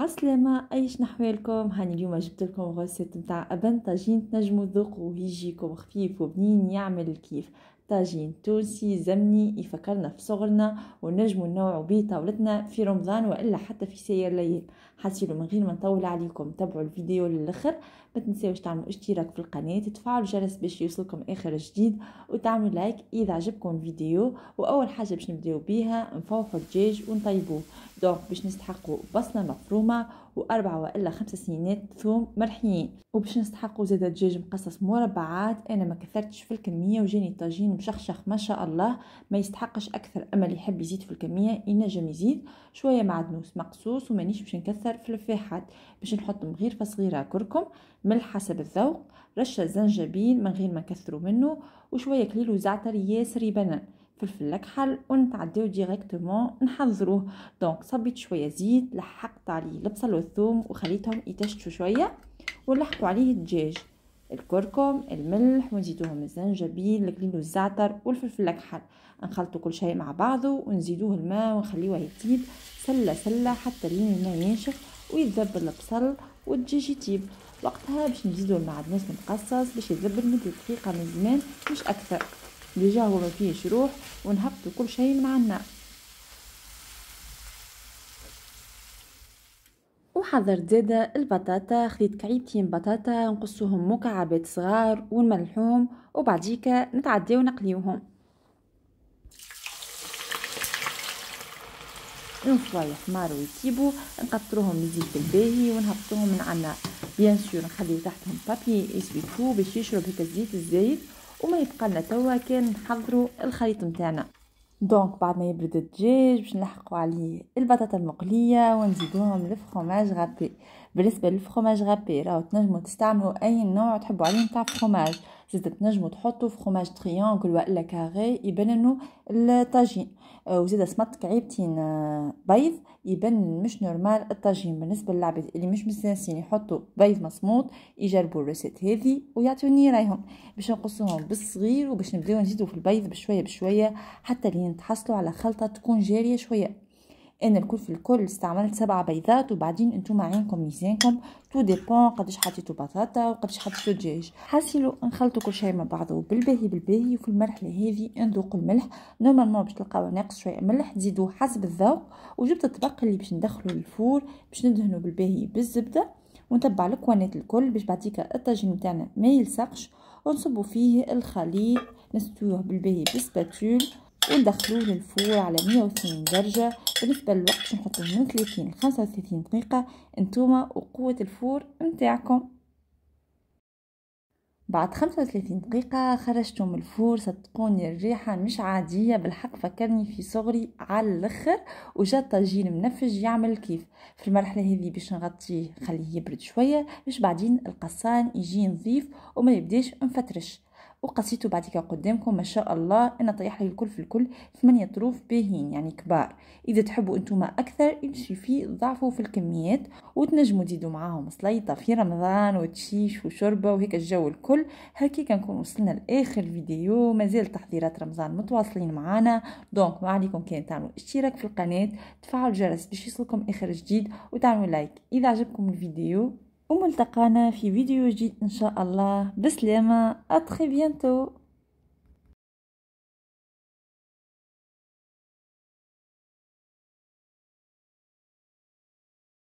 عسلامة ايش نحوالكم هاني اليوم جبت لكم غوسيت نتاع ابان طاجين تنجموا تذوقوا ويجيكم خفيف وبنين يعمل الكيف طاجين تونسي زمني يفكرنا في صغرنا ونجمو ننوعو بيه طاولتنا في رمضان والا حتى في سير الليل حسيلو من غير ما نطول عليكم تابعوا الفيديو للاخر ما تنساوش تعملوا اشتراك في القناه تفعلوا الجرس باش يوصلكم اخر جديد وتعملوا لايك اذا عجبكم الفيديو واول حاجه باش نبداو بيها نفوحوا الدجاج ونطيبوه دونك باش نستحقوا بصله مفرومه واربعه والا خمسه سنينات ثوم مرحيين وباش نستحقوا زاد دجاج مقصص مربعات انا ما كثرتش في الكميه وجاني الطاجين مشخشخ ما شاء الله ما يستحقش اكثر اما اللي يحب يزيد في الكميه ينجم يزيد شويه معدنوس مقصوص ومانيش باش نكثر في الفاحات باش نحط غير صغيره كركم ملح حسب الذوق رشه زنجبيل من غير ما نكثروا منه وشويه كليل وزعتر ياسر يبنن فلفل اكحل ونتعداو ديريكتومون نحضروه دونك صبيت شويه زيت لحقت عليه البصل والثوم وخليتهم يتشتوا شويه ولحقوا عليه الدجاج الكركم الملح ونزيدوهم الزنجبيل الكلين والزعتر والفلفل الاكحل نخلطوا كل شيء مع بعضه ونزيدوه الماء ونخليوه يطيب سله سله حتى لين الماء ينشف ويذب البصل والدجاج يطيب وقتها باش نزيدو المعدنوس المقصص باش يذب لمده دقيقه من زمان مش اكثر ديجا هو ما فيهش روح ونهبطوا كل شيء مع النار وحضرت زادا البطاطا خديت كعيبتين بطاطا نقصوهم مكعبات صغار ونملحوهم وبعديكا نتعداو نقليوهم الفوايح يحمروا يطيبو نقطروهم بزيت الباهي ونهبطوهم من عنا بيان سور نخليو تحتهم بابي اسبيكو باش يشرب هكا الزيت الزايد وما يبقى لنا توا كان نحضرو الخليط نتاعنا دونك بعد ما يبرد الدجاج باش نلحقوا عليه البطاطا المقليه ونزيدوهم الفخوماج غابي بالنسبه للفرماج غابي راهو تنجموا تستعملوا اي نوع تحبوا عليه نتاع فرماج زيد تحطو في خماج تريانكل ولا كاري يبان انه الطاجين آه، وزيد سمط كعيبتين آه، بيض يبان مش نورمال الطاجين بالنسبه للعباد اللي مش مستانسين يحطوا بيض مسموط يجربوا الريسيت هذه ويعطوني رايهم باش نقصوهم بالصغير وباش نبداو نزيدو في البيض بشويه بشويه حتى لين تحصلوا على خلطه تكون جاريه شويه انا الكل في الكل استعملت سبعة بيضات وبعدين انتم عينكم ميزانكم تو ديبون قداش حطيتو بطاطا وقداش حطيتو دجاج حاسيلو نخلطوا كل شيء مع بعضه بالباهي بالباهي وفي المرحله هذه نذوق الملح نورمالمون باش تلقاو ناقص شويه ملح تزيدوه حسب الذوق وجبت الطبق اللي باش ندخلو للفور باش ندهنو بالباهي بالزبده ونتبع الكوانات الكل باش بعديك الطاجين تاعنا ما يلصقش ونصبوا فيه الخليط نستويوه بالباهي بالسباتول وندخلوه للفور على 180 درجة بالنسبة للوقت باش نحطو من 30 ل 35 دقيقة انتوما وقوة الفور نتاعكم بعد 35 دقيقة خرجته من الفور صدقوني الريحة مش عادية بالحق فكرني في صغري على الاخر وجا طاجين منفج يعمل كيف في المرحلة هذه باش نغطيه خليه يبرد شوية باش بعدين القصان يجي نظيف وما يبداش مفترش وقصيته بعد قدامكم ما شاء الله انا طيح لي الكل في الكل ثمانية طروف باهين يعني كبار اذا تحبوا انتم اكثر يمشي فيه ضعفوا في الكميات وتنجموا تزيدوا معاهم سليطة في رمضان وتشيش وشربة وهيك الجو الكل هكي كنكون وصلنا لاخر فيديو مازال تحضيرات رمضان متواصلين معانا دونك ما عليكم كان تعملوا اشتراك في القناة تفعلوا الجرس باش يوصلكم اخر جديد وتعملوا لايك اذا عجبكم الفيديو وملتقانا في فيديو جديد ان شاء الله بسلامه اتري بيانتو